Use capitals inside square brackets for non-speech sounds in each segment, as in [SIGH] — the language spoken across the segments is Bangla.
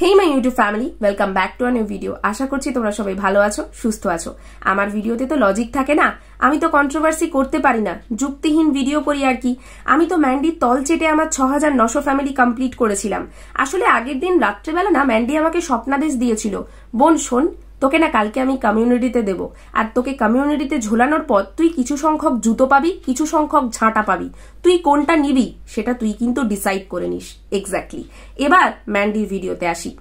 Hey my YouTube family welcome back to our video আশা করছি তোমরা সবাই ভালো আছো সুস্থ আছো আমার ভিডিওতে তো লজিক থাকে না আমি তো কন্ট্রোভার্সি করতে পারি না যুক্তিহীন ভিডিও করি আর কি আমি তো ম্যান্ডির তল চেটে আমার ছ হাজার নশো ফ্যামিলি কমপ্লিট করেছিলাম আসলে আগের দিন রাত্রেবেলা না ম্যান্ডি আমাকে স্বপ্নাদেশ দিয়েছিল বোন শোন তোকে না কালকে আমি কমিউনিটিতে দেব আর তোকে কমিউনিটিতে ঝোলানোর পর তুই কিছু সংখ্যক জুতো পাবি কিছু সংখ্যক ঝাঁটা পাবি তুই কোনটা নিবি সেটা তুই কিন্তু ডিসাইড করে নিস এক্স্যাক্টলি এবার ম্যান্ডির ভিডিওতে আসি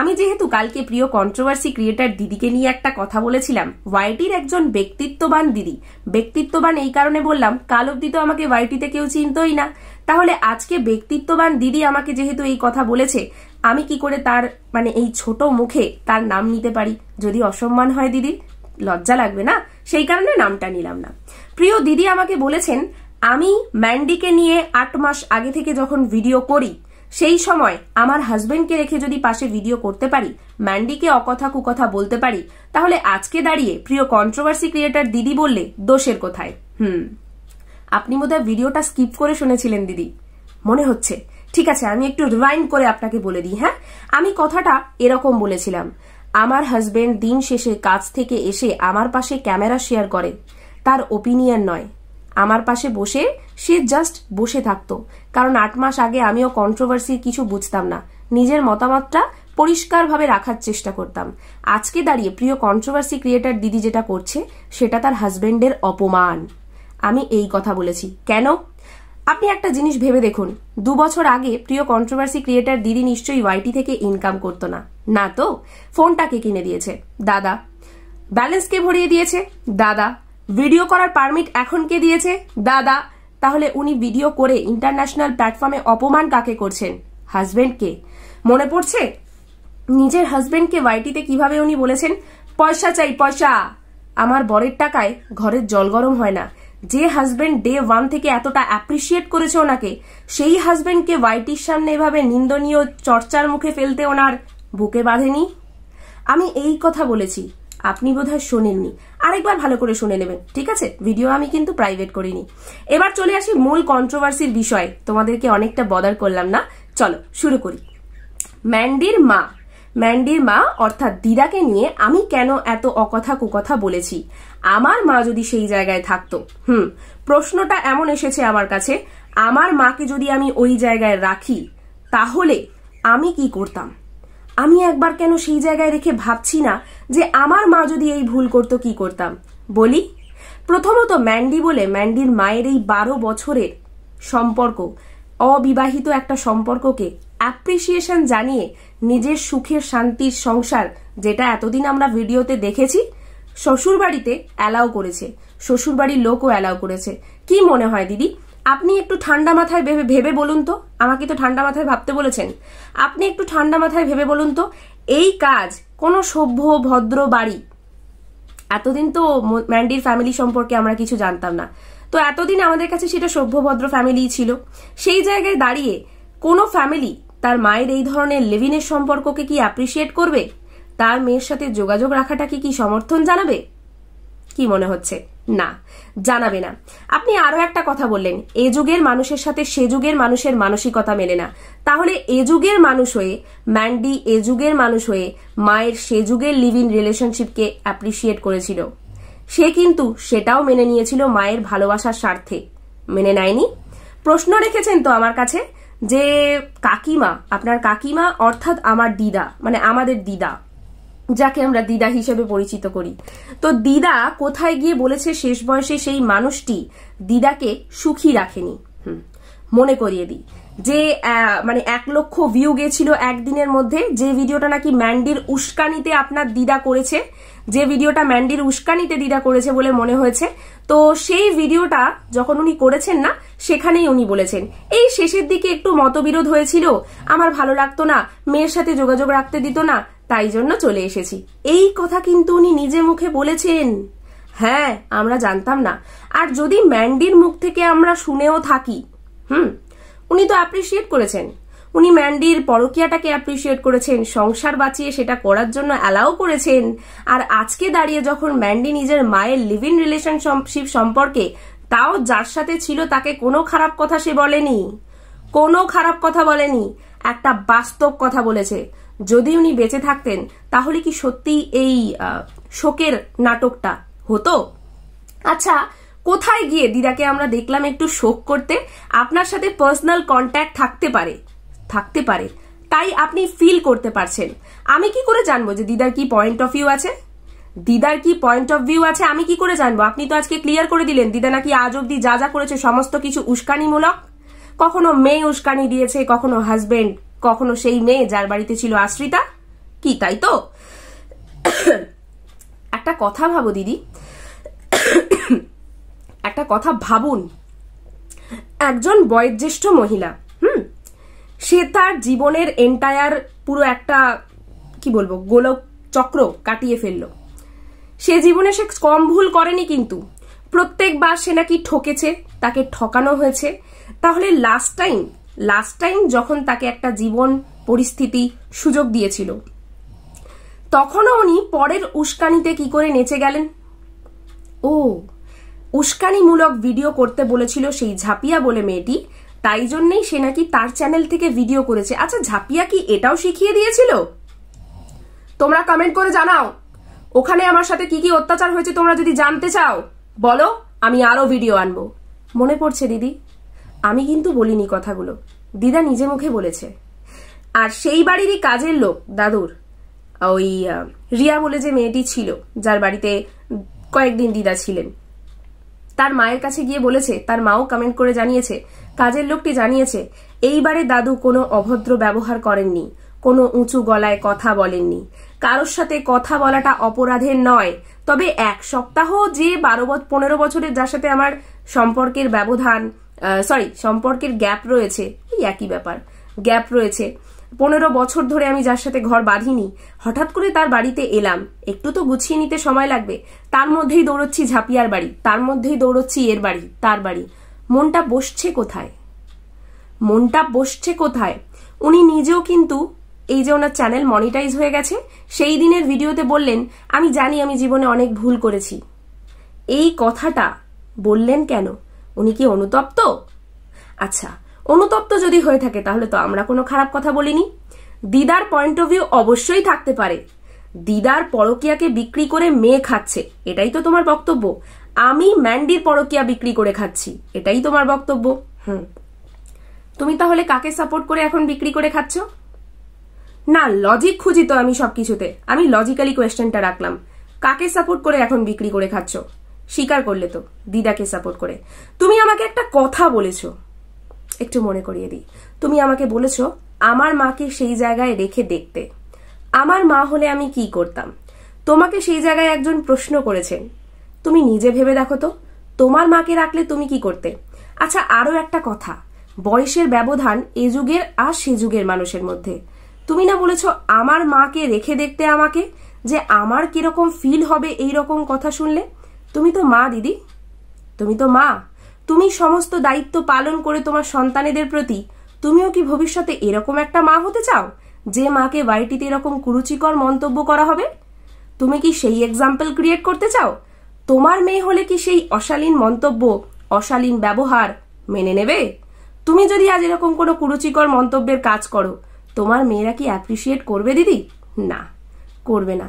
আমি যেহেতু কালকে প্রিয় কন্ট্রোভার্সি ক্রিয়েটার দিদিকে নিয়ে একটা কথা বলেছিলাম ওয়াইটির একজন ব্যক্তিত্ববান দিদি ব্যক্তিত্ববান এই কারণে বললাম কাল অব্দি তো আমাকে ওয়াইটিতে কেউ চিনতই না তাহলে আজকে ব্যক্তিত্ববান দিদি আমাকে যেহেতু এই কথা বলেছে আমি কি করে তার মানে এই ছোট মুখে তার নাম নিতে পারি যদি অসম্মান হয় দিদির লজ্জা লাগবে না সেই কারণে নামটা নিলাম না প্রিয় দিদি আমাকে বলেছেন আমি ম্যান্ডিকে নিয়ে আট মাস আগে থেকে যখন ভিডিও করি সেই সময় আমার হাজবেন্ডকে রেখে যদি পাশে ভিডিও করতে পারি ম্যান্ডিকে অকথা কুকথা বলতে পারি তাহলে আজকে দাঁড়িয়ে প্রিয় কন্ট্রোভার্সি ক্রিয়েটার দিদি বললে দোষের কোথায় হুম আপনি বোধহয় ভিডিওটা স্কিপ করে শুনেছিলেন দিদি মনে হচ্ছে ঠিক আছে আমি একটু রিভাইন্ড করে আপনাকে বলে দিই হ্যাঁ আমি কথাটা এরকম বলেছিলাম আমার হাজবেন্ড দিন শেষে কাজ থেকে এসে আমার পাশে ক্যামেরা শেয়ার করে তার ওপিনিয়ন নয় আমার পাশে বসে সে জাস্ট বসে থাকতো কারণ আট মাস আগে আমিও কন্ট্রোভার্সি কিছু বুঝতাম না নিজের মতামতটা পরিষ্কারভাবে রাখার চেষ্টা করতাম আজকে দাঁড়িয়ে প্রিয় কন্ট্রোভার্সি ক্রিয়েটার দিদি যেটা করছে সেটা তার হাজবেন্ডের অপমান আমি এই কথা বলেছি কেন আপনি একটা জিনিস ভেবে দেখুন দু বছর আগে প্রিয় কন্ট্রোভার্সি ক্রিয়েটার দিদি নিশ্চয়ই ওয়াইটি থেকে ইনকাম করতো না না তো ফোনটাকে কিনে দিয়েছে দাদা ব্যালেন্সকে ভরিয়ে দিয়েছে দাদা ভিডিও করার পারমিট এখন কে দিয়েছে দাদা তাহলে উনি ভিডিও করে ইন্টারন্যাশনাল প্ল্যাটফর্মে অপমান কাকে করছেন হাজবেন্ডকে মনে পড়ছে নিজের হাজবেন্ডকে ওয়াইটিতে কিভাবে উনি বলেছেন পয়সা চাই পয়সা আমার বরের টাকায় ঘরের জল গরম হয় না যে হাজবেন্ড ডে ওয়ান থেকে এতটা অ্যাপ্রিসিয়েট করেছে ওনাকে সেই হাজবেন্ডকে ওয়াইটির সামনে এভাবে নিন্দনীয় চর্চার মুখে ফেলতে ওনার বুকে বাঁধেনি আমি এই কথা বলেছি আপনি বোধহয় শোনেননি আরেকবার ভালো করে শুনে নেবেন ঠিক আছে ভিডিও আমি কিন্তু প্রাইভেট করিনি এবার চলে আসি মূল কন্ট্রোভার্সির বিষয়ে তোমাদেরকে অনেকটা বদার করলাম না চলো শুরু করি ম্যান্ডির মা ম্যান্ডির মা অর্থাৎ দিদাকে নিয়ে আমি কেন এত অকথা কুকথা বলেছি আমার মা যদি সেই জায়গায় থাকতো হুম প্রশ্নটা এমন এসেছে আমার কাছে আমার মাকে যদি আমি ওই জায়গায় রাখি তাহলে আমি কি করতাম আমি একবার কেন সেই জায়গায় রেখে ভাবছি না যে আমার মা যদি এই ভুল করতো কি করতাম বলি প্রথমত ম্যান্ডি বলে ম্যান্ডির মায়ের এই বারো বছরের সম্পর্ক অবিবাহিত একটা সম্পর্ককে অ্যাপ্রিসিয়েশন জানিয়ে নিজের সুখের শান্তির সংসার যেটা এতদিন আমরা ভিডিওতে দেখেছি শ্বশুর বাড়িতে অ্যালাউ করেছে শ্বশুর বাড়ির লোকও অ্যালাউ করেছে কি মনে হয় দিদি আপনি একটু ঠান্ডা মাথায় ভেবে ভেবে বলুন তো আমাকে তো ঠান্ডা মাথায় ভাবতে বলেছেন আপনি একটু ঠান্ডা মাথায় ভেবে বলুন তো এই কাজ কোনো সভ্য ভদ্র বাড়ি এতদিন তো ম্যান্ডির ফ্যামিলি সম্পর্কে আমরা কিছু জানতাম না তো এতদিন আমাদের কাছে সেটা সভ্যভদ্র ফ্যামিলি ছিল সেই জায়গায় দাঁড়িয়ে কোনো ফ্যামিলি তার মায়ের এই ধরনের লেভিনের সম্পর্ককে কি অ্যাপ্রিসিয়েট করবে তার মেয়ের সাথে যোগাযোগ রাখাটাকে কি সমর্থন জানাবে কি মনে হচ্ছে না জানাবে না আপনি আরও একটা কথা বললেন এ যুগের মানুষের সাথে সে যুগের মানুষের মানসিকতা মেলে না তাহলে এ যুগের মানুষ হয়ে ম্যান্ডি এ যুগের মানুষ হয়ে মায়ের সে যুগের লিভ ইন রিলেশনশিপকে অ্যাপ্রিসিয়েট করেছিল সে কিন্তু সেটাও মেনে নিয়েছিল মায়ের ভালোবাসার স্বার্থে মেনে নেয়নি প্রশ্ন রেখেছেন তো আমার কাছে যে কাকিমা আপনার কাকিমা অর্থাৎ আমার দিদা মানে আমাদের দিদা যাকে আমরা দিদা হিসেবে পরিচিত করি তো দিদা কোথায় গিয়ে বলেছে শেষ বয়সে সেই মানুষটি দিদাকে সুখী রাখেনি মনে করিয়ে দিই যে মানে এক লক্ষ ভিউ গেছিল একদিনের মধ্যে যে ভিডিওটা নাকি ম্যান্ডির উস্কানিতে আপনার দিদা করেছে যে ভিডিওটা ম্যান্ডির উস্কানিতে দিদা করেছে বলে মনে হয়েছে তো সেই ভিডিওটা যখন উনি করেছেন না সেখানেই উনি বলেছেন এই শেষের দিকে একটু মতবিরোধ হয়েছিল আমার ভালো লাগতো না মেয়ের সাথে যোগাযোগ রাখতে দিত না তাই জন্য চলে এসেছি এই কথা কিন্তু উনি নিজে মুখে বলেছেন হ্যাঁ আমরা জানতাম না আর যদি ম্যান্ডির মুখ থেকে আমরা শুনেও থাকি হুম উনি তো অ্যাপ্রিসিয়েট করেছেন উনি ম্যান্ডির পরকিয়াটাকে অ্যাপ্রিসিয়েট করেছেন সংসার বাঁচিয়ে সেটা করার জন্য অ্যালাউ করেছেন আর আজকে দাঁড়িয়ে যখন ম্যান্ডি নিজের মায়ের লিভ ইন রিলেশনশিপ সম্পর্কে তাও যার সাথে ছিল তাকে কোনো খারাপ কথা সে বলেনি কোনো খারাপ কথা বলেনি একটা বাস্তব কথা বলেছে যদি উনি বেঁচে থাকতেন তাহলে কি সত্যি এই শোকের নাটকটা হতো আচ্ছা কোথায় গিয়ে দিদাকে আমরা দেখলাম একটু শোক করতে আপনার সাথে পার্সোনাল কন্ট্যাক্ট থাকতে পারে থাকতে পারে তাই আপনি ফিল করতে পারছেন আমি কি করে জানবো যে দিদার কি পয়েন্ট অফ ভিউ আছে দিদার কি পয়েন্ট অফ ভিউ আছে আমি কি করে জানবো আপনি তো আজকে ক্লিয়ার করে দিলেন দিদা নাকি আজ অব্দি যা যা করেছে সমস্ত কিছু উস্কানিমূলক কখনো মেয়ে উস্কানি দিয়েছে কখনো হাজবেন্ড কখনো সেই মেয়ে যার বাড়িতে ছিল আশ্রিতা কি তাই তো [COUGHS] একটা কথা ভাবো দিদি একটা কথা ভাবুন একজন বয়োজ্যেষ্ঠ মহিলা হুম সে তার জীবনের এন্টায়ার পুরো একটা কি বলবো গোলক চক্র কাটিয়ে ফেললো সে জীবনে সে কম ভুল করেনি কিন্তু প্রত্যেকবার সে নাকি ঠকেছে তাকে ঠকানো হয়েছে তাহলে লাস্ট টাইম লাস্ট টাইম যখন তাকে একটা জীবন পরিস্থিতি সুযোগ দিয়েছিল তখনও উনি পরের উস্কানিতে কি করে নেচে গেলেন ও উস্কানিমূলক ভিডিও করতে বলেছিল সেই ঝাপিয়া বলে মেয়েটি তাই জন্যেই সে নাকি তার চ্যানেল থেকে ভিডিও করেছে আচ্ছা ঝাপিয়া কি এটাও শিখিয়ে দিয়েছিল তোমরা কমেন্ট করে জানাও ওখানে আমার সাথে কি কি অত্যাচার হয়েছে তোমরা যদি জানতে চাও বলো আমি আরও ভিডিও আনবো মনে পড়ছে দিদি আমি কিন্তু বলিনি কথাগুলো দিদা নিজে মুখে বলেছে আর সেই বাড়িরই কাজের লোক দাদুর ওই রিয়া বলে যে মেয়েটি ছিল যার বাড়িতে কয়েকদিন দিদা ছিলেন তার মায়ের কাছে গিয়ে বলেছে তার মাও কমেন্ট করে জানিয়েছে কাজের লোকটি জানিয়েছে এইবারে দাদু কোনো অভদ্র ব্যবহার করেননি কোনো উঁচু গলায় কথা বলেননি কারোর সাথে কথা বলাটা অপরাধের নয় তবে এক সপ্তাহ যে বারো পনেরো বছরের যার সাথে আমার সম্পর্কের ব্যবধান সরি সম্পর্কের গ্যাপ রয়েছে এই একই ব্যাপার গ্যাপ রয়েছে পনেরো বছর ধরে আমি যার সাথে ঘর বাঁধিনি হঠাৎ করে তার বাড়িতে এলাম একটু তো গুছিয়ে নিতে সময় লাগবে তার মধ্যেই দৌড়চ্ছি ঝাপিয়ার বাড়ি তার মধ্যেই দৌড়চ্ছি এর বাড়ি তার বাড়ি মনটা বসছে কোথায় মনটা বসছে কোথায় উনি নিজেও কিন্তু এই যে ওনার চ্যানেল মনিটাইজ হয়ে গেছে সেই দিনের ভিডিওতে বললেন আমি জানি আমি জীবনে অনেক ভুল করেছি এই কথাটা বললেন কেন উনি কি অনুতপ্ত আচ্ছা অনুতপ্ত যদি হয়ে থাকে তাহলে তো আমরা কোনো খারাপ কথা বলিনি দিদার পয়েন্ট অফ ভিউ অবশ্যই থাকতে পারে দিদার পরকিয়াকে বিক্রি করে মেয়ে খাচ্ছে এটাই তো তোমার বক্তব্য আমি ম্যান্ডির পরকিয়া বিক্রি করে খাচ্ছি এটাই তোমার বক্তব্য হুম তুমি তাহলে কাকে সাপোর্ট করে এখন বিক্রি করে খাচ্ছ না লজিক খুঁজি তো আমি সবকিছুতে আমি লজিক্যালি কোয়েশ্চেনটা রাখলাম কাকে সাপোর্ট করে এখন বিক্রি করে খাচ্ছ স্বীকার করলে তো দিদাকে সাপোর্ট করে তুমি আমাকে একটা কথা বলেছো একটু মনে করিয়ে দিই তুমি আমাকে বলেছ আমার মাকে সেই জায়গায় রেখে দেখতে আমার মা হলে আমি কি করতাম তোমাকে সেই জায়গায় একজন প্রশ্ন করেছেন তুমি নিজে ভেবে দেখো তো তোমার মাকে রাখলে তুমি কি করতে আচ্ছা আরও একটা কথা বয়সের ব্যবধান এ যুগের আর সে যুগের মানুষের মধ্যে তুমি না বলেছ আমার মাকে রেখে দেখতে আমাকে যে আমার কিরকম ফিল হবে এই রকম কথা শুনলে তুমি তো মা দিদি তুমি তো মা তুমি সমস্ত দায়িত্ব পালন করে তোমার সন্তানেদের প্রতি তুমিও কি ভবিষ্যতে এরকম একটা মা হতে চাও যে মাকে বাড়িটিতে এরকম কুরুচিকর মন্তব্য করা হবে তুমি কি সেই এক্সাম্পল ক্রিয়েট করতে চাও তোমার মেয়ে হলে কি সেই অশালীন মন্তব্য অশালীন ব্যবহার মেনে নেবে তুমি যদি আজ এরকম কোনো কুরুচিকর মন্তব্যের কাজ করো তোমার মেয়েরা কি অ্যাপ্রিসিয়েট করবে দিদি না করবে না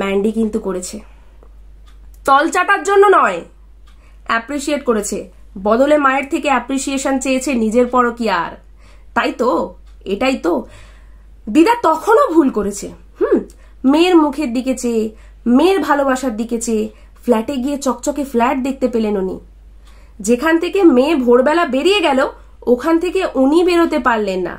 ম্যান্ডি কিন্তু করেছে তলচাটার জন্য নয় অ্যাপ্রিসিয়েট করেছে বদলে মায়ের থেকে অ্যাপ্রিসিয়েশন চেয়েছে নিজের কি আর তাই তো এটাই তো দিদা তখনও ভুল করেছে হুম মেয়ের মুখের দিকে চেয়ে মেয়ের ভালোবাসার দিকে চেয়ে ফ্ল্যাটে গিয়ে চকচকে ফ্ল্যাট দেখতে পেলেন উনি যেখান থেকে মেয়ে ভোরবেলা বেরিয়ে গেল ওখান থেকে উনি বেরোতে পারলেন না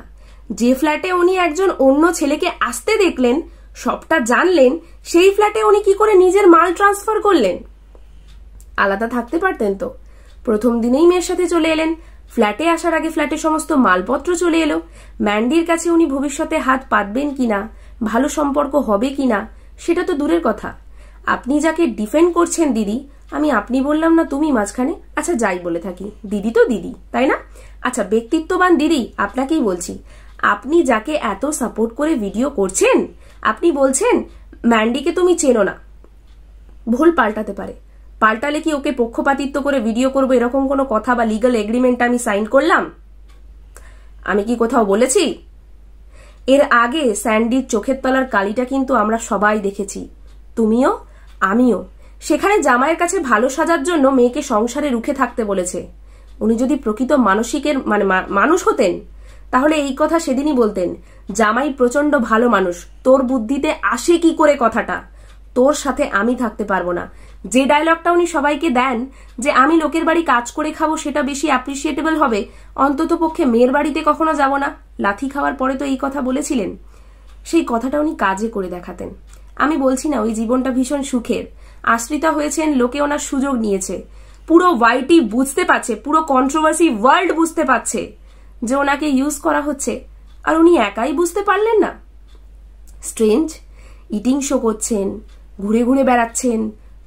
যে ফ্ল্যাটে উনি একজন অন্য ছেলেকে আসতে দেখলেন সবটা জানলেন সেই ফ্ল্যাটে উনি কি করে নিজের মাল ট্রান্সফার করলেন আলাদা থাকতে পারতেন তো প্রথম দিনেই মেয়ের সাথে চলে এলেন ফ্ল্যাটে আসার আগে ফ্ল্যাটে সমস্ত মালপত্র চলে এলো ম্যান্ডির কাছে উনি ভবিষ্যতে হাত পাতবেন কিনা ভালো সম্পর্ক হবে কিনা সেটা তো দূরের কথা আপনি যাকে ডিফেন্ড করছেন দিদি আমি আপনি বললাম না তুমি মাঝখানে আচ্ছা যাই বলে থাকি দিদি তো দিদি তাই না আচ্ছা ব্যক্তিত্ববান দিদি আপনাকেই বলছি আপনি যাকে এত সাপোর্ট করে ভিডিও করছেন আপনি বলছেন ম্যান্ডিকে তুমি চেনো না ভুল পাল্টাতে পারে পাল্টালে কি ওকে পক্ষপাতিত্ব করে ভিডিও করব এরকম কোনো কথা বা লিগাল এগ্রিমেন্ট আমি সাইন করলাম আমি কি কোথাও বলেছি এর আগে স্যান্ডির চোখের তলার কালিটা কিন্তু আমরা সবাই দেখেছি তুমিও আমিও সেখানে জামাইয়ের কাছে ভালো সাজার জন্য মেয়েকে সংসারে রুখে থাকতে বলেছে উনি যদি প্রকৃত মানসিকের মানে মানুষ হতেন তাহলে এই কথা সেদিনই বলতেন জামাই প্রচন্ড ভালো মানুষ তোর বুদ্ধিতে আসে কি করে কথাটা তোর সাথে আমি থাকতে পারবো না যে ডায়লগটা উনি সবাইকে দেন যে আমি লোকের বাড়ি কাজ করে খাবো সেটা বেশি অ্যাপ্রিসিয়েটেবল হবে অন্তত পক্ষে মেয়ের বাড়িতে কখনো যাব না লাথি খাওয়ার পরে তো এই কথা বলেছিলেন সেই কথাটা উনি কাজে করে দেখাতেন আমি বলছি না ওই জীবনটা ভীষণ সুখের আশ্রিতা হয়েছেন লোকে ওনার সুযোগ নিয়েছে পুরো ওয়াইটি বুঝতে পারছে পুরো কন্ট্রোভার্সি ওয়ার্ল্ড বুঝতে পারছে যে ওনাকে ইউজ করা হচ্ছে আর উনি একাই বুঝতে পারলেন না স্ট্রেঞ্জ ইটিং শো করছেন ঘুরে ঘুরে বেড়াচ্ছেন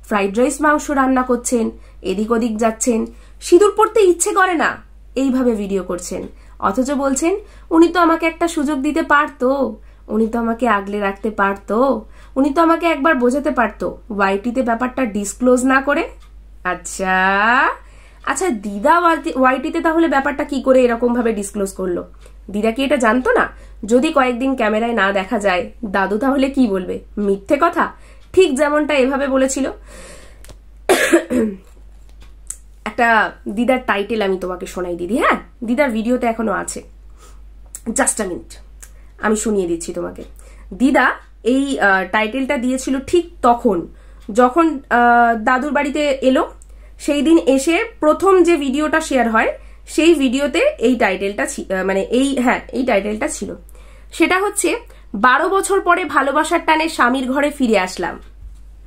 ফ্রাইড রাইস মাংস রান্না করছেন এদিক ওদিক যাচ্ছেন সিঁদুর পড়তে ইচ্ছে করে না এইভাবে ভিডিও করছেন অথচ বলছেন উনি তো আমাকে একটা সুযোগ দিতে পারতো উনি তো আমাকে আগলে রাখতে পারতো উনি তো আমাকে একবার বোঝাতে পারতো ওয়াইটিতে ব্যাপারটা ডিসক্লোজ না করে আচ্ছা আচ্ছা দিদা ওয়াইটিতে তাহলে ব্যাপারটা কি করে এরকম ভাবে ডিসক্লোজ করলো দিদা কি এটা জানতো না যদি কয়েকদিন ক্যামেরায় না দেখা যায় দাদু তাহলে কি বলবে মিথ্যে কথা ঠিক যেমনটা এভাবে বলেছিল একটা দিদার টাইটেল আমি তোমাকে শোনাই দিদি হ্যাঁ দিদার ভিডিওতে এখনো আছে জাস্ট আ মিনিট আমি শুনিয়ে দিচ্ছি তোমাকে দিদা এই টাইটেলটা দিয়েছিল ঠিক তখন যখন দাদুর বাড়িতে এলো সেই দিন এসে প্রথম যে ভিডিওটা শেয়ার হয় সেই ভিডিওতে এই টাইটেলটা মানে এই হ্যাঁ এই টাইটেলটা ছিল সেটা হচ্ছে বারো বছর পরে ভালোবাসার টানে স্বামীর ঘরে ফিরে আসলাম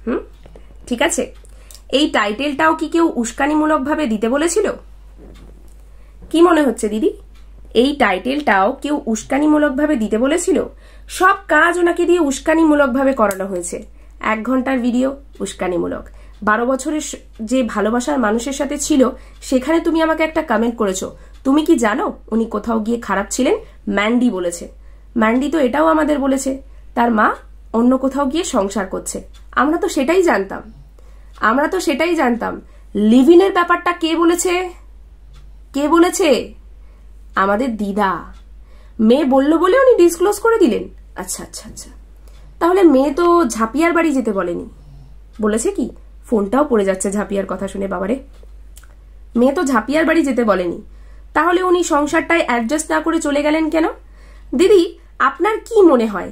হুম ঠিক আছে এই টাইটেলটাও কি কেউ উস্কানিমূলকভাবে দিতে বলেছিল কি মনে হচ্ছে দিদি এই টাইটেলটাও কেউ উস্কানিমূলকভাবে দিতে বলেছিল সব কাজ ওনাকে দিয়ে উস্কানিমূলকভাবে করানো হয়েছে এক ঘন্টার ভিডিও উস্কানিমূলক বারো বছরের যে ভালোবাসার মানুষের সাথে ছিল সেখানে তুমি আমাকে একটা কমেন্ট করেছো তুমি কি জানো উনি কোথাও গিয়ে খারাপ ছিলেন ম্যান্ডি বলেছে ম্যান্ডি তো এটাও আমাদের বলেছে তার মা অন্য কোথাও গিয়ে সংসার করছে আমরা তো সেটাই জানতাম আমরা তো সেটাই জানতাম লিভিনের ব্যাপারটা কে বলেছে কে বলেছে আমাদের দিদা মেয়ে বলল বলে উনি ডিসক্লোজ করে দিলেন আচ্ছা আচ্ছা আচ্ছা তাহলে মেয়ে তো ঝাঁপিয়ার বাড়ি যেতে বলেনি বলেছে কি ফোনটাও পড়ে যাচ্ছে ঝাঁপিয়ার কথা শুনে বাবারে মেয়ে তো ঝাঁপিয়ার বাড়ি যেতে বলেনি তাহলে উনি সংসারটায় অ্যাডজাস্ট না করে চলে গেলেন কেন দিদি আপনার কি মনে হয়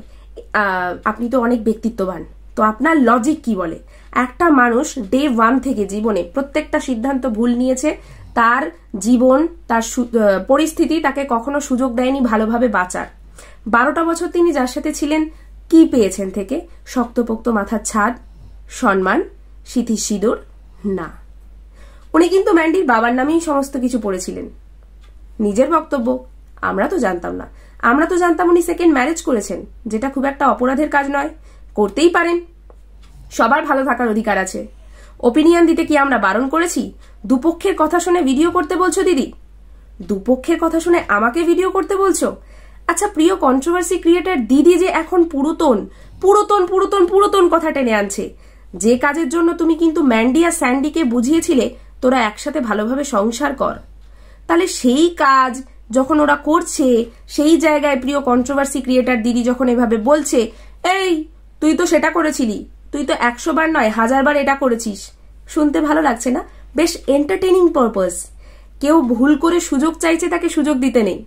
আপনি তো অনেক ব্যক্তিত্ববান তো আপনার লজিক কি বলে একটা মানুষ ডে ওয়ান থেকে জীবনে প্রত্যেকটা সিদ্ধান্ত ভুল নিয়েছে তার জীবন তার পরিস্থিতি তাকে কখনো সুযোগ দেয়নি ভালোভাবে বাঁচার বারোটা বছর তিনি যার সাথে ছিলেন কি পেয়েছেন থেকে শক্তপোক্ত মাথার ছাদ সম্মান সিথি সিঁদুর না উনি কিন্তু ম্যান্ডির বাবার নামেই সমস্ত কিছু পড়েছিলেন নিজের বক্তব্য আমরা তো জানতাম না আমরা তো জানতাম উনি সেকেন্ড ম্যারেজ করেছেন যেটা খুব একটা অপরাধের কাজ নয় করতেই পারেন সবার ভালো থাকার অধিকার আছে ওপিনিয়ন দিতে কি আমরা বারণ করেছি দুপক্ষের কথা শুনে ভিডিও করতে বলছো দিদি দুপক্ষের কথা শুনে আমাকে ভিডিও করতে বলছো আচ্ছা প্রিয় কন্ট্রোভার্সি ক্রিয়েটার দিদি যে এখন পুরাতন পুরাতন পুরাতন পুরাতন কথা টেনে আনছে যে কাজের জন্য তুমি কিন্তু ম্যান্ডি আর স্যান্ডিকে বুঝিয়েছিলে তোরা একসাথে ভালোভাবে সংসার কর তাহলে সেই কাজ যখন ওরা করছে সেই জায়গায় প্রিয় কন্ট্রোভার্সি ক্রিয়েটার দিদি যখন এভাবে বলছে এই তুই তো সেটা করেছিলি তুই তো একশো বার নয় হাজার বার এটা করেছিস শুনতে ভালো লাগছে না বেশ এন্টারটেনিং পারপাস কেউ ভুল করে সুযোগ চাইছে তাকে সুযোগ দিতে নেই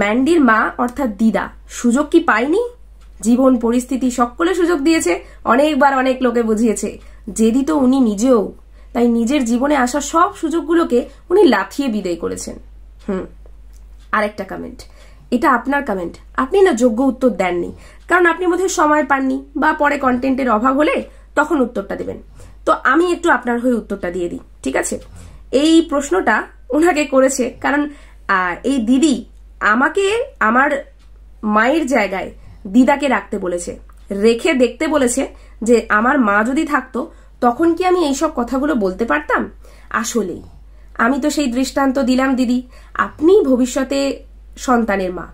ম্যান্ডির মা অর্থাৎ দিদা সুযোগ কি পায়নি জীবন পরিস্থিতি সকলে সুযোগ দিয়েছে অনেকবার অনেক লোকে বুঝিয়েছে যেদি তো উনি নিজেও তাই নিজের জীবনে আসা সব সুযোগগুলোকে উনি লাথিয়ে বিদায় করেছেন হুম আরেকটা কমেন্ট এটা আপনার কমেন্ট আপনি না যোগ্য উত্তর দেননি কারণ আপনি বোধহয় সময় পাননি বা পরে কন্টেন্টের অভাব হলে তখন উত্তরটা দেবেন তো আমি একটু আপনার হয়ে উত্তরটা দিয়ে দিই ঠিক আছে এই প্রশ্নটা ওনাকে করেছে কারণ এই দিদি আমাকে আমার মায়ের জায়গায় দিদাকে রাখতে বলেছে রেখে দেখতে বলেছে যে আমার মা যদি থাকতো তখন কি আমি এইসব কথাগুলো বলতে পারতাম আসলেই আমি তো সেই দৃষ্টান্ত দিলাম দিদি আপনি ভবিষ্যতে সন্তানের মা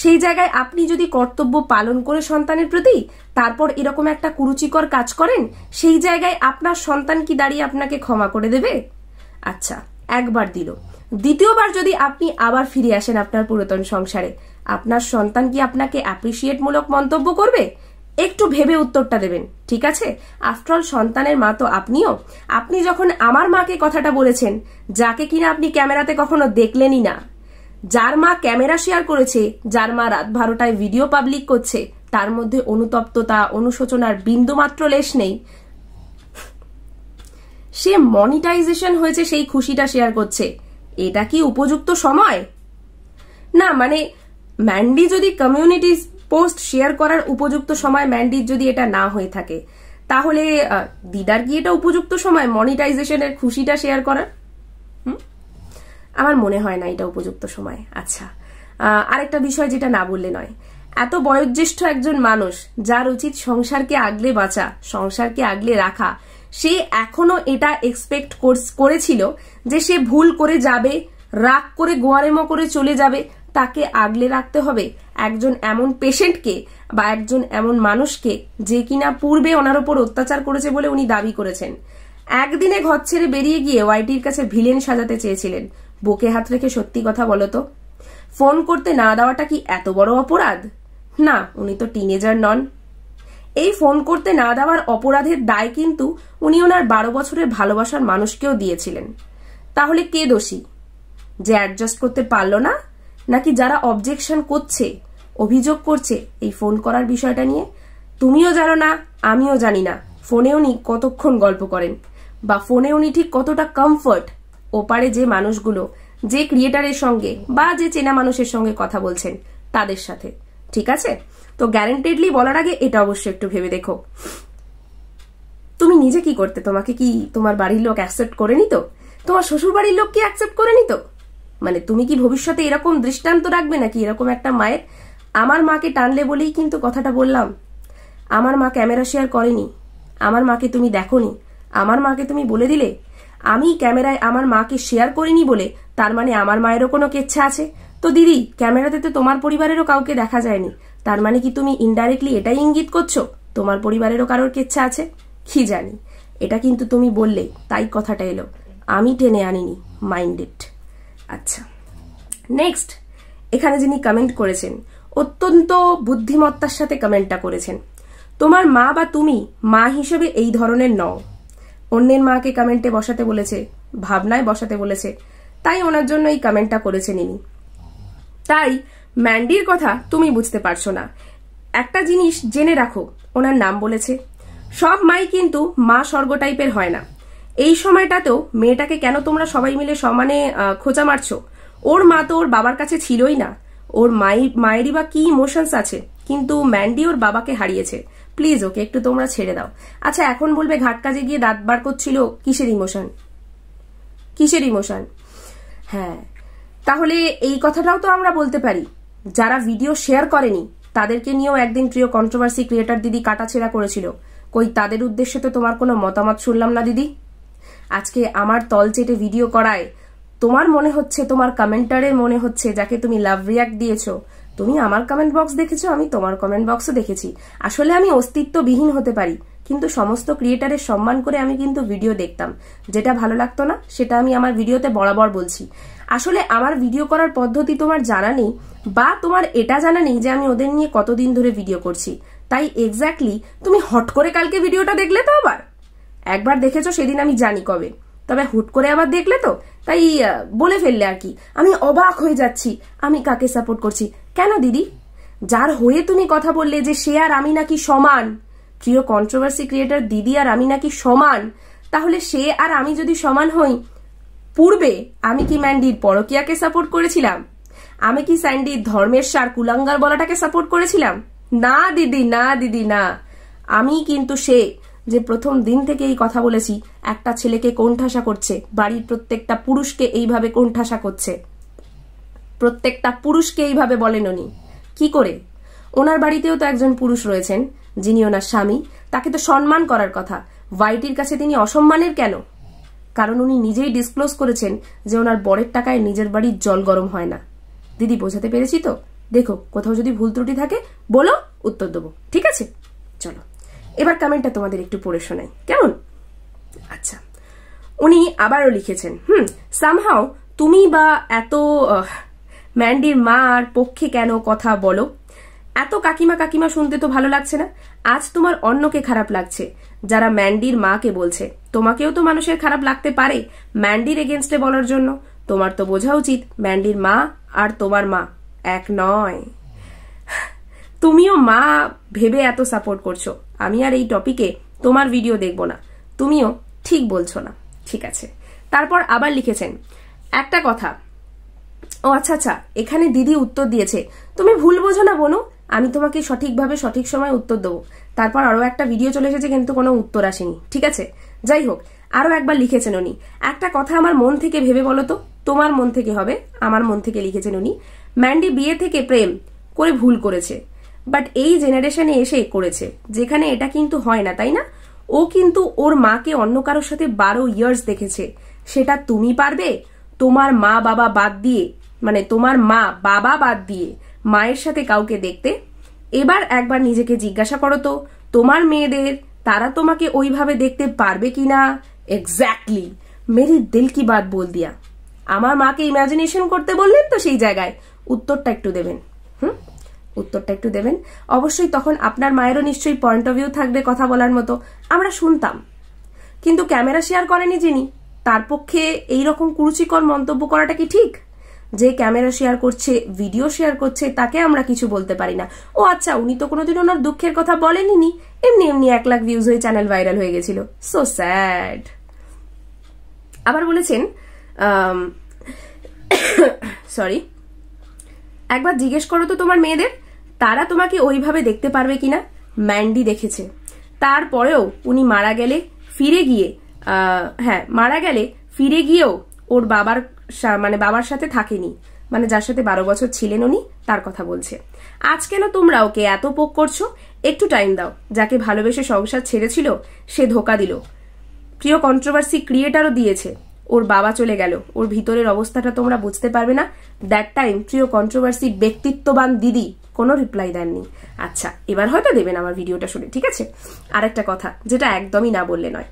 সেই জায়গায় আপনি যদি কর্তব্য পালন করে সন্তানের প্রতি তারপর এরকম একটা কুরুচিকর কাজ করেন সেই জায়গায় আপনার সন্তান কি দাঁড়িয়ে আপনাকে ক্ষমা করে দেবে আচ্ছা একবার দিল দ্বিতীয়বার যদি আপনি আবার ফিরে আসেন আপনার পুরাতন সংসারে আপনার সন্তান কি আপনাকে অ্যাপ্রিসিয়েটমূলক মন্তব্য করবে একটু ভেবে উত্তরটা দেবেন ঠিক আছে আফটারঅল সন্তানের মা তো আপনিও আপনি যখন আমার মাকে কথাটা বলেছেন যাকে কিনা আপনি ক্যামেরাতে কখনো দেখলেনই না যার মা ক্যামেরা শেয়ার করেছে যার মা রাত বারোটায় ভিডিও পাবলিক করছে তার মধ্যে অনুতপ্ততা অনুশোচনার বিন্দুমাত্র লেশ নেই সে মনিটাইজেশন হয়েছে সেই খুশিটা শেয়ার করছে এটা কি উপযুক্ত সময় না মানে ম্যান্ডি যদি কমিউনিটিস পোস্ট শেয়ার করার উপযুক্ত সময় ম্যান্ডির যদি এটা না হয়ে থাকে তাহলে দিদার কি এটা উপযুক্ত সময় মনিটাইজেশনের খুশিটা শেয়ার করার আমার মনে হয় না এটা উপযুক্ত সময় আচ্ছা আরেকটা বিষয় যেটা না বললে নয় এত বয়োজ্যেষ্ঠ একজন মানুষ যার উচিত সংসারকে আগলে বাঁচা সংসারকে আগলে রাখা সে এখনো এটা এক্সপেক্ট করেছিল যে সে ভুল করে যাবে রাগ করে গোয়ারেমো করে চলে যাবে তাকে আগলে রাখতে হবে একজন এমন পেশেন্টকে বা একজন এমন মানুষকে যে কিনা পূর্বে ওনার ওপর অত্যাচার করেছে বলে উনি দাবি করেছেন একদিনে ঘর ছেড়ে বেরিয়ে গিয়ে ওয়াইটির কাছে ভিলেন সাজাতে চেয়েছিলেন বুকে হাত রেখে সত্যি কথা বলতো ফোন করতে না দেওয়াটা কি এত বড় অপরাধ না উনি তো টিনেজার নন এই ফোন করতে না দেওয়ার অপরাধের দায় কিন্তু উনি ওনার বারো বছরের ভালোবাসার মানুষকেও দিয়েছিলেন তাহলে কে দোষী যে অ্যাডজাস্ট করতে পারল না নাকি যারা অবজেকশন করছে অভিযোগ করছে এই ফোন করার বিষয়টা নিয়ে তুমিও জানো না আমিও জানি না ফোনে উনি কতক্ষণ গল্প করেন বা ফোনে উনি ঠিক কতটা কমফর্ট ওপারে যে মানুষগুলো যে ক্রিয়েটারের সঙ্গে বা যে চেনা মানুষের সঙ্গে কথা বলছেন তাদের সাথে ঠিক আছে তো গ্যারেন্টেডলি বলার আগে এটা অবশ্যই একটু ভেবে দেখো তুমি নিজে কি করতে তোমাকে কি তোমার বাড়ির লোক অ্যাকসেপ্ট করে নিত তোমার শ্বশুর বাড়ির লোক কি অ্যাকসেপ্ট করে নিত মানে তুমি কি ভবিষ্যতে এরকম দৃষ্টান্ত রাখবে নাকি এরকম একটা মায়ের আমার মাকে টানলে বলেই কিন্তু কথাটা বললাম আমার মা ক্যামেরা শেয়ার করেনি আমার মাকে তুমি দেখোনি আমার মাকে তুমি বলে দিলে আমি ক্যামেরায় আমার মাকে শেয়ার করিনি বলে তার মানে আমার মায়েরও কোনো কেচ্ছা আছে তো দিদি ক্যামেরাতে তো তোমার পরিবারেরও কাউকে দেখা যায়নি তার মানে কি তুমি ইনডাইরেক্টলি এটাই ইঙ্গিত করছো তোমার পরিবারেরও কারোর কেচ্ছা আছে কি জানি এটা কিন্তু তুমি বললে তাই কথাটা এলো আমি টেনে আনিনি মাইন্ডেড আচ্ছা নেক্সট এখানে যিনি কমেন্ট করেছেন অত্যন্ত বুদ্ধিমত্তার সাথে কমেন্টটা করেছেন তোমার মা বা তুমি মা হিসেবে এই ধরনের নও অন্যের মাকে কমেন্টে বসাতে বলেছে ভাবনায় বসাতে বলেছে তাই ওনার জন্য এই কমেন্টটা করেছেন ইনি তাই ম্যান্ডির কথা তুমি বুঝতে পারছো না একটা জিনিস জেনে রাখো ওনার নাম বলেছে সব মাই কিন্তু মা স্বর্গ টাইপের হয় না এই সময়টাতেও মেয়েটাকে কেন তোমরা সবাই মিলে সমানে খোঁচা মারছো ওর মা তো ওর বাবার কাছে ছিলই না ওর মায়েরই বা কি ইমোশনস আছে কিন্তু ম্যান্ডি ওর বাবাকে হারিয়েছে প্লিজ ওকে একটু তোমরা ছেড়ে দাও আচ্ছা এখন বলবে ঘাট কাজে গিয়ে দাঁত বার করছিল কিসের ইমোশন কিসের ইমোশন হ্যাঁ তাহলে এই কথাটাও তো আমরা বলতে পারি যারা ভিডিও শেয়ার করেনি তাদেরকে নিয়েও একদিন প্রিয় কন্ট্রোভার্সি ক্রিয়েটার দিদি কাটাছেড়া করেছিল কই তাদের উদ্দেশ্যে তো তোমার কোনো মতামত শুনলাম না দিদি আজকে আমার তল চেটে ভিডিও করায় তোমার মনে হচ্ছে তোমার কমেন্টারে মনে হচ্ছে যাকে তুমি লাভ রিয়াক্ট দিয়েছো তুমি আমার কমেন্ট বক্স দেখেছো আমি তোমার কমেন্ট বক্সও দেখেছি আসলে আমি অস্তিত্ববিহীন হতে পারি কিন্তু সমস্ত ক্রিয়েটারের সম্মান করে আমি কিন্তু ভিডিও দেখতাম যেটা ভালো লাগতো না সেটা আমি আমার ভিডিওতে বরাবর বলছি আসলে আমার ভিডিও করার পদ্ধতি তোমার জানা নেই বা তোমার এটা জানা নেই যে আমি ওদের নিয়ে কতদিন ধরে ভিডিও করছি তাই এক্স্যাক্টলি তুমি হট করে কালকে ভিডিওটা দেখলে তো আবার একবার দেখেছো সেদিন আমি জানি কবে তবে হুট করে আবার দেখলে তো তাই বলে ফেললে আর কি আমি অবাক হয়ে যাচ্ছি আমি কাকে সাপোর্ট করছি কেন দিদি যার হয়ে তুমি কথা বললে যে সে আর আমি নাকি সমান প্রিয় কন্ট্রোভার্সি ক্রিয়েটার দিদি আর আমি নাকি সমান তাহলে সে আর আমি যদি সমান হই পূর্বে আমি কি ম্যান্ডির পরকিয়াকে সাপোর্ট করেছিলাম আমি কি স্যান্ডির ধর্মের সার কুলাঙ্গার বলাটাকে সাপোর্ট করেছিলাম না দিদি না দিদি না আমি কিন্তু সে যে প্রথম দিন থেকে এই কথা বলেছি একটা ছেলেকে কোণঠাসা করছে বাড়ির প্রত্যেকটা পুরুষকে এইভাবে কোণঠাসা করছে প্রত্যেকটা পুরুষকে এইভাবে বলেন উনি কি করে ওনার বাড়িতেও তো একজন পুরুষ রয়েছেন যিনি ওনার স্বামী তাকে তো সম্মান করার কথা ওয়াইটির কাছে তিনি অসম্মানের কেন কারণ উনি নিজেই ডিসক্লোজ করেছেন যে ওনার বরের টাকায় নিজের বাড়ির জল গরম হয় না দিদি বোঝাতে পেরেছি তো দেখো কোথাও যদি ভুল ত্রুটি থাকে বলো উত্তর দেবো ঠিক আছে চলো এবার কমেন্টটা তোমাদের একটু পড়ে শোনাই কেমন আচ্ছা উনি আবারও লিখেছেন হুম সামহাও তুমি বা এত ম্যান্ডির মার পক্ষে কেন কথা বলো এত কাকিমা কাকিমা শুনতে তো ভালো লাগছে না আজ তোমার অন্যকে খারাপ লাগছে যারা ম্যান্ডির মাকে বলছে তোমাকেও তো মানুষের খারাপ লাগতে পারে ম্যান্ডির এগেনস্টে বলার জন্য তোমার তো বোঝা উচিত ম্যান্ডির মা আর তোমার মা এক নয় তুমিও মা ভেবে এত সাপোর্ট করছো আমি আর এই টপিকে তোমার ভিডিও দেখব না তুমিও ঠিক বলছো না ঠিক আছে তারপর আবার লিখেছেন একটা কথা ও আচ্ছা আচ্ছা এখানে দিদি উত্তর দিয়েছে তুমি ভুল বোঝো না বোনো আমি তোমাকে সঠিকভাবে সঠিক সময় উত্তর দেবো তারপর আরও একটা ভিডিও চলে এসেছে কিন্তু কোনো উত্তর আসেনি ঠিক আছে যাই হোক আরও একবার লিখেছেন উনি একটা কথা আমার মন থেকে ভেবে বলো তো তোমার মন থেকে হবে আমার মন থেকে লিখেছেন উনি ম্যান্ডি বিয়ে থেকে প্রেম করে ভুল করেছে বাট এই জেনারেশনে এসে করেছে যেখানে এটা কিন্তু হয় না তাই না ও কিন্তু ওর মাকে অন্য কারোর সাথে বারো ইয়ার্স দেখেছে সেটা তুমি পারবে তোমার মা বাবা বাদ দিয়ে মানে তোমার মা বাবা বাদ দিয়ে মায়ের সাথে কাউকে দেখতে এবার একবার নিজেকে জিজ্ঞাসা করো তো তোমার মেয়েদের তারা তোমাকে ওইভাবে দেখতে পারবে কি না এক্স্যাক্টলি মেরি দিল কি বাদ বল দিয়া আমার মাকে ইমাজিনেশন করতে বললেন তো সেই জায়গায় উত্তরটা একটু দেবেন হুম উত্তরটা একটু দেবেন অবশ্যই তখন আপনার মায়েরও নিশ্চয়ই পয়েন্ট অফ ভিউ থাকবে কথা বলার মতো আমরা শুনতাম কিন্তু ক্যামেরা শেয়ার করেনি যিনি তার পক্ষে এই রকম কুরুচিকর মন্তব্য করাটা কি ঠিক যে ক্যামেরা শেয়ার করছে ভিডিও শেয়ার করছে তাকে আমরা কিছু বলতে পারি না ও আচ্ছা উনি তো কোনোদিন ওনার দুঃখের কথা বলেনি এমনি এমনি এক লাখ ভিউজ হয়ে চ্যানেল ভাইরাল হয়ে গেছিল সো স্যাড আবার বলেছেন সরি [COUGHS] একবার জিজ্ঞেস করো তো তোমার মেয়েদের তারা তোমাকে ওইভাবে দেখতে পারবে কিনা ম্যান্ডি দেখেছে তারপরেও উনি মারা গেলে ফিরে গিয়ে হ্যাঁ মারা গেলে ফিরে গিয়েও ওর বাবার মানে বাবার সাথে থাকেনি মানে যার সাথে বারো বছর ছিলেন উনি তার কথা বলছে আজ কেন তোমরা ওকে এত পোক করছো একটু টাইম দাও যাকে ভালোবেসে সংসার ছেড়েছিল সে ধোকা দিল প্রিয় কন্ট্রোভার্সি ক্রিয়েটারও দিয়েছে ওর বাবা চলে গেল ওর ভিতরের অবস্থাটা তোমরা বুঝতে পারবে না দ্যাট টাইম প্রিয় কন্ট্রোভার্সি ব্যক্তিত্ববান দিদি কোনো রিপ্লাই দেননি আচ্ছা এবার হয়তো দেবেন আমার ভিডিওটা শুনে ঠিক আছে আর একটা কথা যেটা একদমই না বললে নয়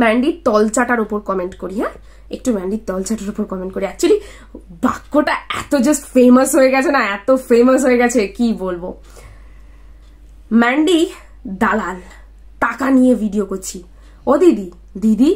ম্যান্ডির তলচাটার উপর কমেন্ট করি হ্যাঁ একটু ম্যান্ডির তলচাটার উপর কমেন্ট করি অ্যাকচুয়ালি বাক্যটা এত জাস্ট ফেমাস হয়ে গেছে না এত ফেমাস হয়ে গেছে কি বলবো ম্যান্ডি দালাল টাকা নিয়ে ভিডিও করছি ও দিদি দিদি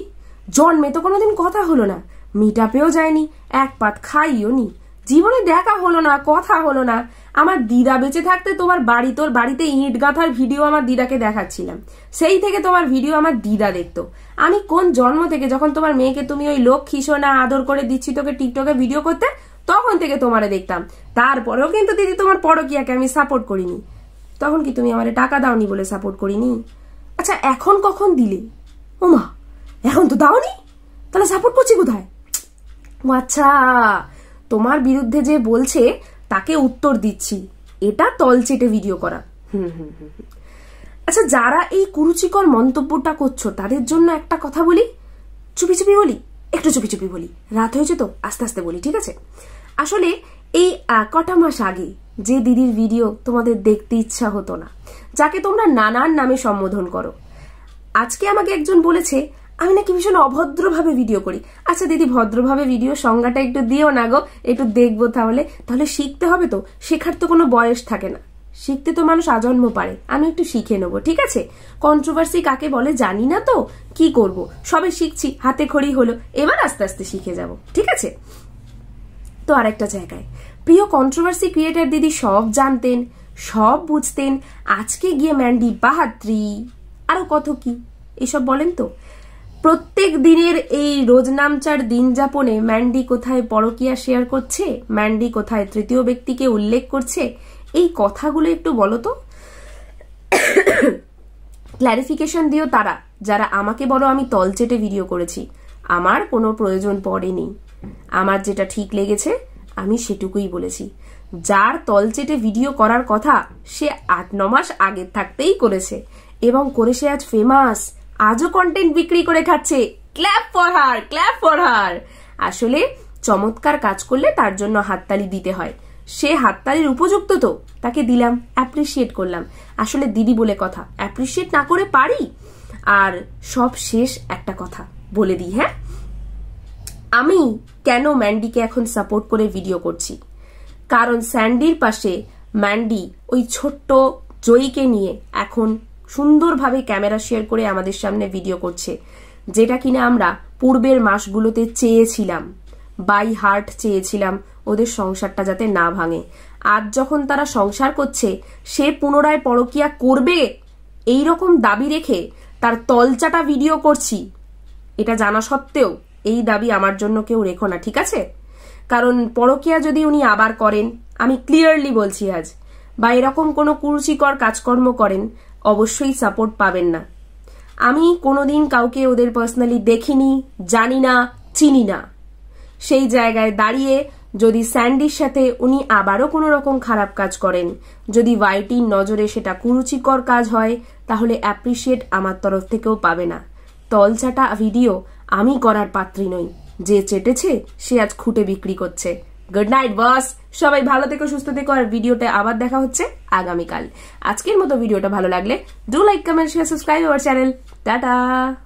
জন্মে তো কোনোদিন কথা হলো না মিট আপেও যায়নি এক পাত খাইও নি জীবনে দেখা হলো না কথা হলো না আমার দিদা বেঁচে থাকতে তোমার বাড়ি তোর বাড়িতে ইঁট গাঁথার ভিডিও আমার দিদাকে দেখাচ্ছিলাম সেই থেকে তোমার ভিডিও আমার দিদা দেখতো আমি কোন জন্ম থেকে যখন তোমার মেয়েকে তুমি ওই লোক না আদর করে দিচ্ছি তোকে টিকটকে ভিডিও করতে তখন থেকে তোমারে দেখতাম তারপরেও কিন্তু দিদি তোমার পরকিয়াকে আমি সাপোর্ট করিনি তখন কি তুমি আমার টাকা দাওনি বলে সাপোর্ট করিনি আচ্ছা এখন কখন দিলে ওমা এখন তো দাওনি তাহলে সাপোর্ট করছি কোথায় আচ্ছা তোমার বিরুদ্ধে যে বলছে তাকে উত্তর দিচ্ছি এটা তলচেটে ভিডিও করা হুম হুম হুম আচ্ছা যারা এই কুরুচিকর মন্তব্যটা করছো তাদের জন্য একটা কথা বলি চুপি চুপি বলি একটু চুপি চুপি বলি রাত হয়েছে তো আস্তে আস্তে বলি ঠিক আছে আসলে এই কটা মাস আগে যে দিদির ভিডিও তোমাদের দেখতে ইচ্ছা হতো না যাকে তোমরা নানান নামে সম্বোধন করো আজকে আমাকে একজন বলেছে আমি নাকি ভীষণ অভদ্রভাবে ভিডিও করি আচ্ছা দিদি ভদ্রভাবে ভিডিও সংজ্ঞাটা একটু দিও না গো একটু দেখবো তাহলে তাহলে শিখতে হবে তো শেখার তো কোনো বয়স থাকে না শিখতে তো মানুষ আজন্ম পারে আমি একটু শিখে নেবো ঠিক আছে কন্ট্রোভার্সি কাকে বলে জানি না তো কি করব। সবে শিখছি হাতে খড়ি হলো এবার আস্তে আস্তে শিখে যাব ঠিক আছে তো আরেকটা জায়গায় প্রিয় কন্ট্রোভার্সি ক্রিয়েটার দিদি সব জানতেন সব বুঝতেন আজকে গিয়ে ম্যান্ডি বাহাত্রি আরও কত কি এসব বলেন তো প্রত্যেক দিনের এই রোজনামচার দিন যাপনে ম্যান্ডি কোথায় পরকিয়া শেয়ার করছে ম্যান্ডি কোথায় তৃতীয় ব্যক্তিকে উল্লেখ করছে এই কথাগুলো একটু বলো তো ক্ল্যারিফিকেশন দিও তারা যারা আমাকে বলো আমি তলচেটে ভিডিও করেছি আমার কোনো প্রয়োজন পড়েনি আমার যেটা ঠিক লেগেছে আমি সেটুকুই বলেছি যার তলচেটে ভিডিও করার কথা সে আট ন মাস আগের থাকতেই করেছে এবং করে সে আজ ফেমাস আজও কন্টেন্ট বিক্রি করে খাচ্ছে clap for her clap for her আসলে চমৎকার কাজ করলে তার জন্য হাততালি দিতে হয় সে হাততালির উপযুক্ত তো তাকে দিলাম অ্যাপ্রিসিয়েট করলাম আসলে দিদি বলে কথা অ্যাপ্রিসিয়েট না করে পারি আর সব শেষ একটা কথা বলে দিই হ্যাঁ আমি কেন ম্যান্ডিকে এখন সাপোর্ট করে ভিডিও করছি কারণ স্যান্ডির পাশে ম্যান্ডি ওই ছোট্ট জয়ীকে নিয়ে এখন সুন্দরভাবে ক্যামেরা শেয়ার করে আমাদের সামনে ভিডিও করছে যেটা কিনা আমরা পূর্বের মাসগুলোতে চেয়েছিলাম বাই হার্ট চেয়েছিলাম ওদের সংসারটা যাতে না ভাঙে আজ যখন তারা সংসার করছে সে পুনরায় পরকিয়া করবে এই রকম দাবি রেখে তার তলচাটা ভিডিও করছি এটা জানা সত্ত্বেও এই দাবি আমার জন্য কেউ রেখো না ঠিক আছে কারণ পরকিয়া যদি উনি আবার করেন আমি ক্লিয়ারলি বলছি আজ বা এরকম কোনো কুরুচিকর কাজকর্ম করেন অবশ্যই সাপোর্ট পাবেন না আমি কোনোদিন কাউকে ওদের পার্সোনালি দেখিনি জানি না চিনি না সেই জায়গায় দাঁড়িয়ে যদি স্যান্ডির সাথে উনি আবারও কোনো রকম খারাপ কাজ করেন যদি ওয়াইটির নজরে সেটা কুরুচিকর কাজ হয় তাহলে অ্যাপ্রিসিয়েট আমার তরফ থেকেও পাবে না তলচাটা ভিডিও আমি করার পাত্রী নই যে চেটেছে সে আজ খুঁটে বিক্রি করছে গুড নাইট বস সবাই ভালো থেকো সুস্থ থেকো আর ভিডিওটা আবার দেখা হচ্ছে আগামীকাল আজকের মতো ভিডিওটা ভালো লাগলে do like comment share subscribe our channel tata